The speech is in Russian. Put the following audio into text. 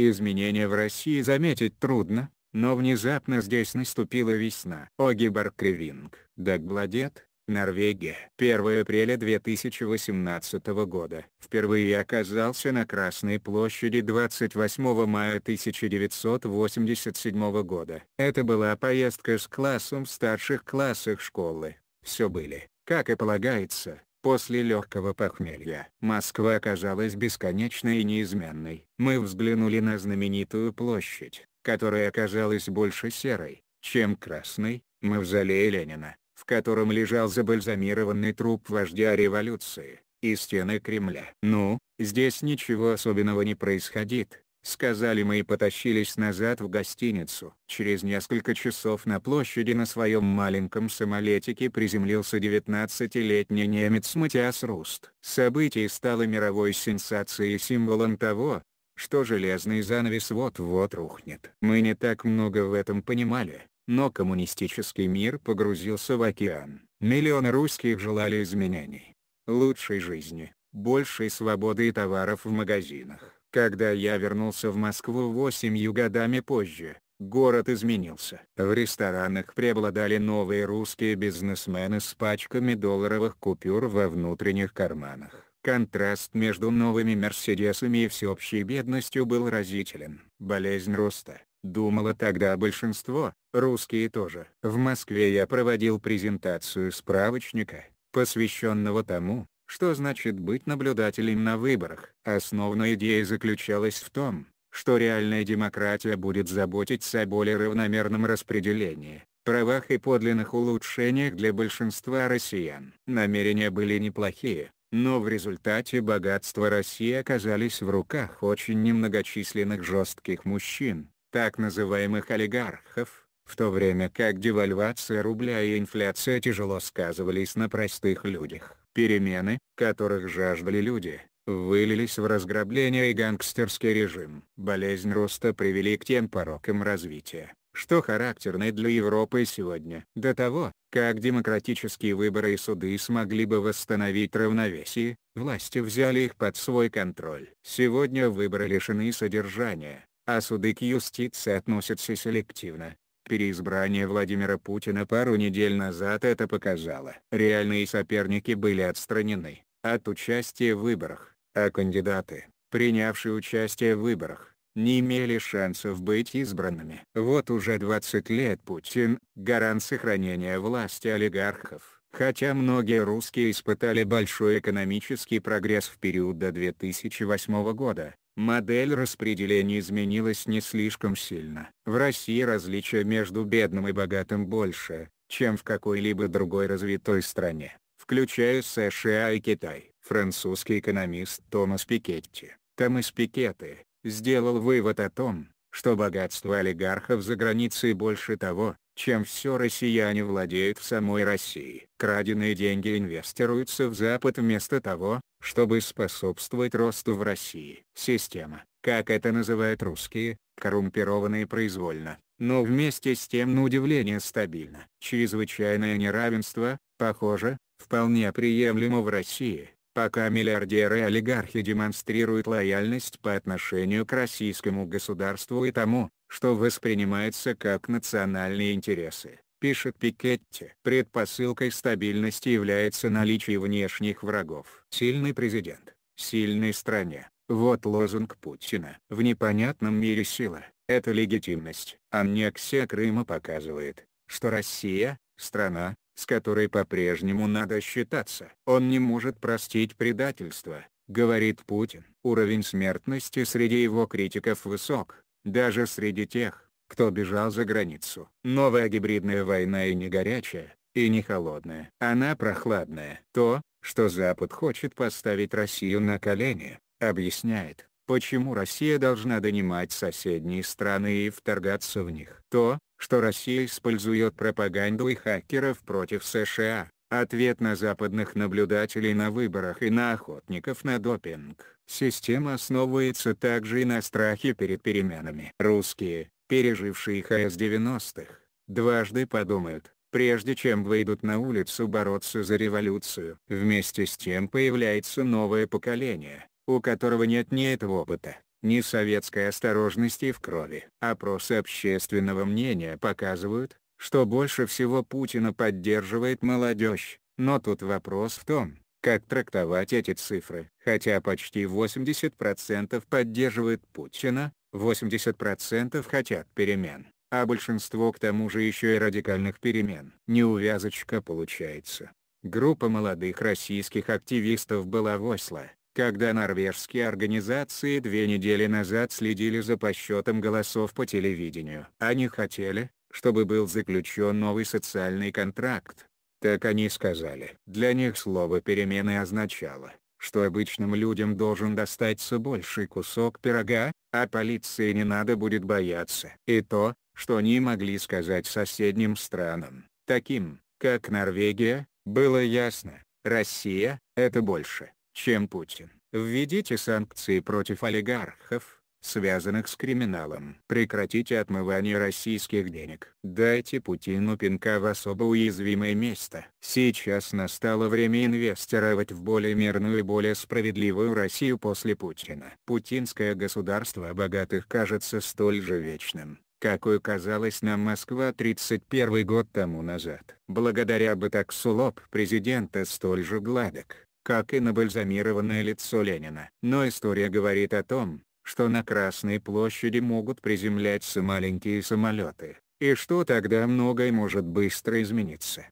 Изменения в России заметить трудно, но внезапно здесь наступила весна. Огибар Кривинг, Дагбладет, Норвегия. 1 апреля 2018 года. Впервые оказался на Красной площади 28 мая 1987 года. Это была поездка с классом в старших классах школы. Все были, как и полагается, После легкого похмелья Москва оказалась бесконечной и неизменной. Мы взглянули на знаменитую площадь, которая оказалась больше серой, чем красной, мавзолей Ленина, в котором лежал забальзамированный труп вождя революции, и стены Кремля. Ну, здесь ничего особенного не происходит, Сказали мы и потащились назад в гостиницу. Через несколько часов на площади на своем маленьком самолетике приземлился 19-летний немец Матиас Руст. Событие стало мировой сенсацией и символом того, что железный занавес вот-вот рухнет. Мы не так много в этом понимали, но коммунистический мир погрузился в океан. Миллионы русских желали изменений, лучшей жизни, большей свободы и товаров в магазинах. Когда я вернулся в Москву восемью годами позже, город изменился. В ресторанах преобладали новые русские бизнесмены с пачками долларовых купюр во внутренних карманах. Контраст между новыми «Мерседесами» и всеобщей бедностью был разителен. Болезнь роста, думало тогда большинство, русские тоже. В Москве я проводил презентацию справочника, посвященного тому, что значит быть наблюдателем на выборах. Основная идея заключалась в том, что реальная демократия будет заботиться о более равномерном распределении, правах и подлинных улучшениях для большинства россиян. Намерения были неплохие, но в результате богатства России оказались в руках очень немногочисленных жестких мужчин, так называемых олигархов, в то время как девальвация рубля и инфляция тяжело сказывались на простых людях. Перемены, которых жаждали люди, вылились в разграбление и гангстерский режим. Болезнь роста привели к тем порокам развития, что характерны для Европы сегодня. До того, как демократические выборы и суды смогли бы восстановить равновесие, власти взяли их под свой контроль. Сегодня выборы лишены содержания, а суды к юстиции относятся селективно. Переизбрание Владимира Путина пару недель назад это показало. Реальные соперники были отстранены от участия в выборах, а кандидаты, принявшие участие в выборах, не имели шансов быть избранными. Вот уже 20 лет Путин – гарант сохранения власти олигархов. Хотя многие русские испытали большой экономический прогресс в период до 2008 года, модель распределения изменилась не слишком сильно. В России различия между бедным и богатым больше, чем в какой-либо другой развитой стране, включая США и Китай. Французский экономист Томас Пикетти, Томас Пикетти, сделал вывод о том, что богатство олигархов за границей больше того, чем все россияне владеют в самой России. Краденные деньги инвестируются в Запад вместо того, чтобы способствовать росту в России. Система, как это называют русские, коррумпирована и произвольно, но вместе с тем на удивление стабильно. Чрезвычайное неравенство, похоже, вполне приемлемо в России, пока миллиардеры и олигархи демонстрируют лояльность по отношению к российскому государству и тому, что воспринимается как национальные интересы пишет Пикетти. Предпосылкой стабильности является наличие внешних врагов. Сильный президент, сильной стране. Вот лозунг Путина. В непонятном мире сила – это легитимность. Аннексия Крыма показывает, что Россия – страна, с которой по-прежнему надо считаться. Он не может простить предательство, говорит Путин. Уровень смертности среди его критиков высок, даже среди тех, кто бежал за границу. Новая гибридная война и не горячая, и не холодная. Она прохладная. То, что Запад хочет поставить Россию на колени, объясняет, почему Россия должна донимать соседние страны и вторгаться в них. То, что Россия использует пропаганду и хакеров против США, ответ на западных наблюдателей на выборах и на охотников на допинг. Система основывается также и на страхе перед переменами. Русские, пережившие ХС 90-х, дважды подумают, прежде чем выйдут на улицу бороться за революцию. Вместе с тем появляется новое поколение, у которого нет ни этого опыта, ни советской осторожности в крови. Опросы общественного мнения показывают, что больше всего Путина поддерживает молодежь, но тут вопрос в том, как трактовать эти цифры. Хотя почти 80% поддерживает Путина, 80% хотят перемен, а большинство к тому же еще и радикальных перемен. Неувязочка получается. Группа молодых российских активистов была в Осло, когда норвежские организации две недели назад следили за подсчетом голосов по телевидению. Они хотели, чтобы был заключен новый социальный контракт. Так они сказали. Для них слово «перемены» означало, что обычным людям должен достаться больший кусок пирога, а полиции не надо будет бояться. И то, что они могли сказать соседним странам, таким, как Норвегия, было ясно, Россия — это больше, чем Путин. Введите санкции против олигархов, связанных с криминалом. Прекратите отмывание российских денег. Дайте Путину пинка в особо уязвимое место. Сейчас настало время инвестировать в более мирную и более справедливую Россию после Путина. Путинское государство богатых кажется столь же вечным, какой казалось нам Москва 31 год тому назад. Благодаря бытаксу лоб президента столь же гладок, как и набальзамированное лицо Ленина. Но история говорит о том, что на Красной площади могут приземляться маленькие самолеты, и что тогда многое может быстро измениться.